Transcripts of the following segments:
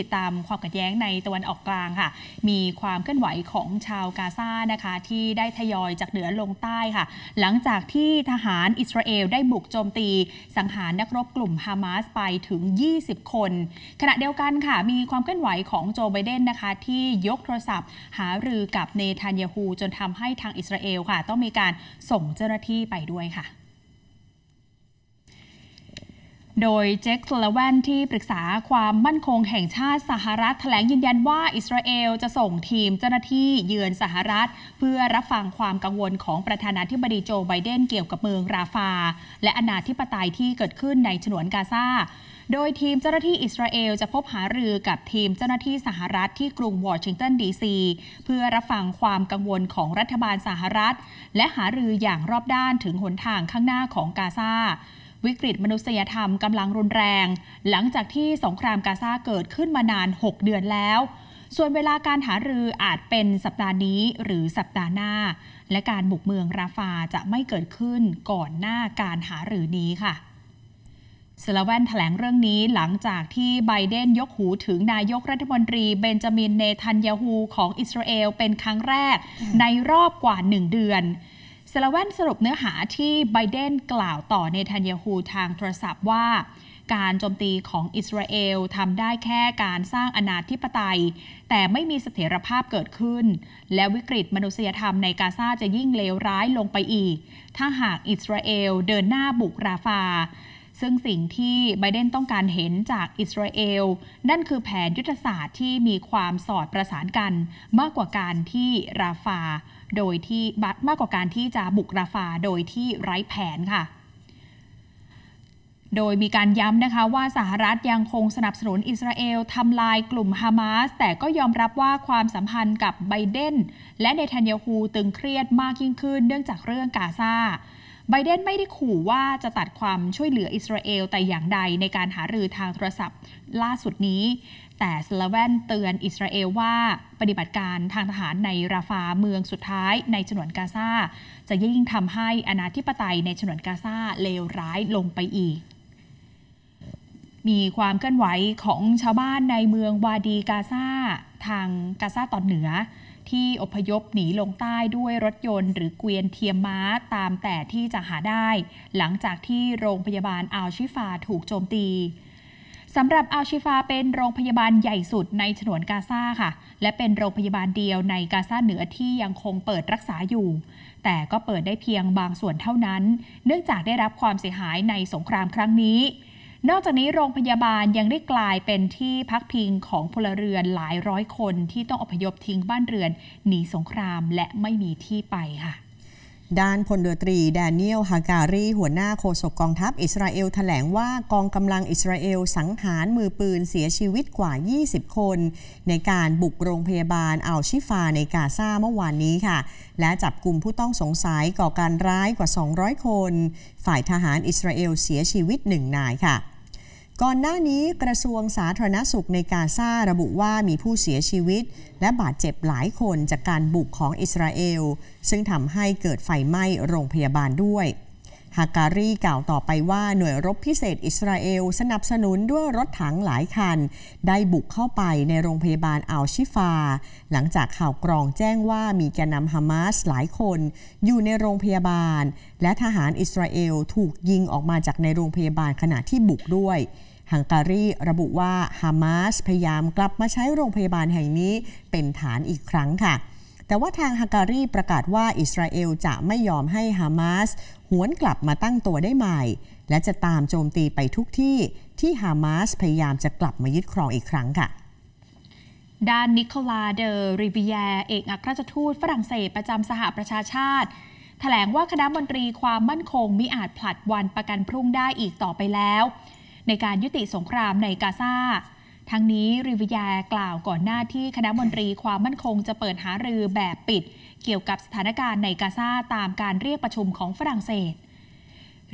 ติดตามความขัดแย้งในตะวันออกกลางค่ะ มีความเคลื่อนไหวของชาวกาซานะคะ ที่ได้ทยอยจากเหนือลงใต้ค่ะ หลังจากที่ทหารอิสราเอลได้บุกโจมตีสังหารนักรบกลุ่มฮามาสไปถึง 20 คน ขณะเดียวกันค่ะ มีความเคลื่อนไหวของโจไบเดนนะคะ ที่ยกโทรศัพท์หารือกับเนทันยาฮู จนทำให้ทางอิสราเอลค่ะ ต้องมีการส่งเจ้าหน้าที่ไปด้วยค่ะโดยเจคสลลเวนที่ปรึกษาความมั่นคงแห่งชาติสหรัฐแถลงยืนยันว่าอิสราเอลจะส่งทีมเจ้าหน้าที่เยือนสหรัฐ เพื่อรับฟังความกังวลของประธานาธิบดีโจ ไบเดนเกี่ยวกับเมืองราฟา และอนาธิปไตยที่เกิดขึ้นในฉนวนกาซา โดยทีมเจ้าหน้าที่อิสราเอลจะพบหารือกับทีมเจ้าหน้าที่สหรัฐที่กรุงวอชิงตันดีซีเพื่อรับฟังความกังวลของรัฐบาลสหรัฐและหารืออย่างรอบด้านถึงหนทางข้างหน้าของกาซาวิกฤตมนุษยธรรมกำลังรุนแรง หลังจากที่สงครามกาซาเกิดขึ้นมานาน 6 เดือนแล้ว ส่วนเวลาการหารืออาจเป็นสัปดาห์นี้หรือสัปดาห์หน้า และการบุกเมืองราฟาจะไม่เกิดขึ้นก่อนหน้าการหารือนี้ค่ะสลาแวนแถลงเรื่องนี้หลังจากที่ไบเดนยกหูถึงนายกรัฐมนตรี เบนจามินเนทันยาฮูของอิสราเอลเป็นครั้งแรก ในรอบกว่าหนึ่งเดือนซลาเวนสรุปเนื้อหาที่ไบเดนกล่าวต่อเนทันยาฮูทางโทรศัพท์ว่า การโจมตีของอิสราเอลทำได้แค่การสร้างอนาธิปไตย แต่ไม่มีเสถียรภาพเกิดขึ้น และวิกฤตมนุษยธรรมในกาซาจะยิ่งเลวร้ายลงไปอีก ถ้าหากอิสราเอลเดินหน้าบุกราฟาซึ่งสิ่งที่ไบเดนต้องการเห็นจากอิสราเอลนั่นคือแผนยุทธศาสตร์ที่มีความสอดประสานกันมากกว่าการที่ราฟา โดยที่มากกว่าการที่จะบุกราฟาโดยที่ไร้แผนค่ะ โดยมีการย้ำนะคะว่าสหรัฐยังคงสนับสนุนอิสราเอลทำลายกลุ่มฮามาส แต่ก็ยอมรับว่าความสัมพันธ์กับไบเดนและเนทันยาฮู ตึงเครียดมากยิ่งขึ้นเนื่องจากเรื่องกาซาไบเดนไม่ได้ขู่ว่าจะตัดความช่วยเหลืออิสราเอล แต่อย่างใดในการหารือทางโทรศัพท์ล่าสุดนี้ แต่สลาแวนเตือนอิสราเอล ว่าปฏิบัติการทางทหารในราฟาเมืองสุดท้ายในฉนวนกาซาจะยิ่งทำให้อนาธิปไตยในฉนวนกาซาเลวร้ายลงไปอีกมีความเคลื่อนไหวของชาวบ้านในเมืองวาดีกาซาทางกาซาตอนเหนือที่อพยพหนีลงใต้ด้วยรถยนต์หรือเกวียนเทียมม้าตามแต่ที่จะหาได้หลังจากที่โรงพยาบาลอัลชิฟาถูกโจมตีสำหรับอัลชิฟาเป็นโรงพยาบาลใหญ่สุดในฉนวนกาซาค่ะและเป็นโรงพยาบาลเดียวในกาซาเหนือที่ยังคงเปิดรักษาอยู่แต่ก็เปิดได้เพียงบางส่วนเท่านั้นเนื่องจากได้รับความเสียหายในสงครามครั้งนี้นอกจากนี้โรงพยาบาลยังได้กลายเป็นที่พักพิงของพลเรือนหลายร้อยคนที่ต้องอพยพทิ้งบ้านเรือนหนีสงครามและไม่มีที่ไปค่ะ ด้านพลเรือตรี แดเนียล ฮาการี หัวหน้าโฆษกกองทัพอิสราเอลถแถลงว่ากองกำลังอิสราเอล สังหาร มือปืนเสียชีวิตกว่า 20 คน ในการบุกโรงพยาบาลอัลชิฟาในกาซาเมื่อวานนี้ค่ะ และจับกลุ่มผู้ต้องสงสัยก่อการร้ายกว่า 200 คน ฝ่ายทหารอิสราเอลเสียชีวิตหนึ่งนายค่ะก่อนหน้านี้กระทรวงสาธารณสุขในกาซาระบุว่ามีผู้เสียชีวิต และบาดเจ็บหลายคนจากการบุกของอิสราเอล ซึ่งทำให้เกิดไฟไหม้โรงพยาบาลด้วยฮาการีกล่าวต่อไปว่าหน่วยรบพิเศษอิสราเอลสนับสนุนด้วยรถถังหลายคัน ได้บุกเข้าไปในโรงพยาบาลอัลชิฟา หลังจากข่าวกรองแจ้งว่ามีแกนนำฮามาสหลายคน อยู่ในโรงพยาบาล และทหารอิสราเอลถูกยิงออกมาจากในโรงพยาบาลขณะที่บุกด้วยฮังการีระบุว่าฮามาสพยายามกลับมาใช้โรงพยาบาลแห่งนี้เป็นฐานอีกครั้งค่ะแต่ว่าทางฮังการีประกาศว่าอิสราเอลจะไม่ยอมให้ฮามาสหวนกลับมาตั้งตัวได้ใหม่ และจะตามโจมตีไปทุกที่ที่ฮามาสพยายามจะกลับมายึดครองอีกครั้งค่ะ ด้านนิโคลาเดอริบิแยเอกอัครราชทูตฝรั่งเศสประจำสหประชาชาติถแถลงว่าคณะมนตรีความมั่นคงมิอาจผลัดวันประกันพรุ่งได้อีกต่อไปแล้ว ในการยุติสงครามในกาซาทั้งนี้ริวิยากล่าวก่อนหน้าที่คณะมนตรีความมั่นคงจะเปิดหารือแบบปิดเกี่ยวกับสถานการณ์ในกาซาตามการเรียกประชุมของฝรั่งเศส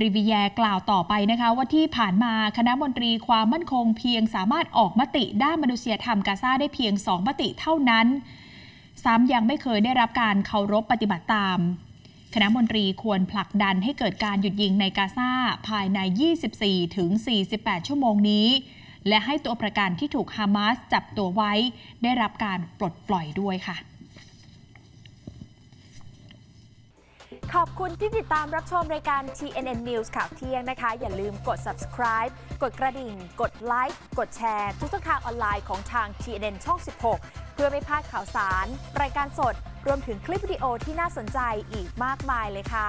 ริวิแยกล่าวต่อไปนะคะ ว่าที่ผ่านมาคณะมนตรีความมั่นคงเพียงสามารถออกมติด้านมนุษยธรรมกาซาได้เพียง2มติเท่านั้น ซ้ำยังไม่เคยได้รับการเคารพปฏิบัติตาม คณะมนตรีควรผลักดันให้เกิดการหยุดยิงในกาซาภายใน 24ถึง48 ชั่วโมงนี้และให้ตัวประกันที่ถูกฮามาสจับตัวไว้ ได้รับการปลดปล่อยด้วยค่ะ ขอบคุณที่ติดตามรับชมรายการ TNN News ข่าวเที่ยงนะคะอย่าลืมกด subscribe กดกระดิ่ง กดไลค์ กดแชร์ทุกช่องทางออนไลน์ของทาง TNN ช่อง 16 เพื่อไม่พลาดข่าวสารรายการสด รวมถึงคลิปวิดีโอที่น่าสนใจอีกมากมายเลยค่ะ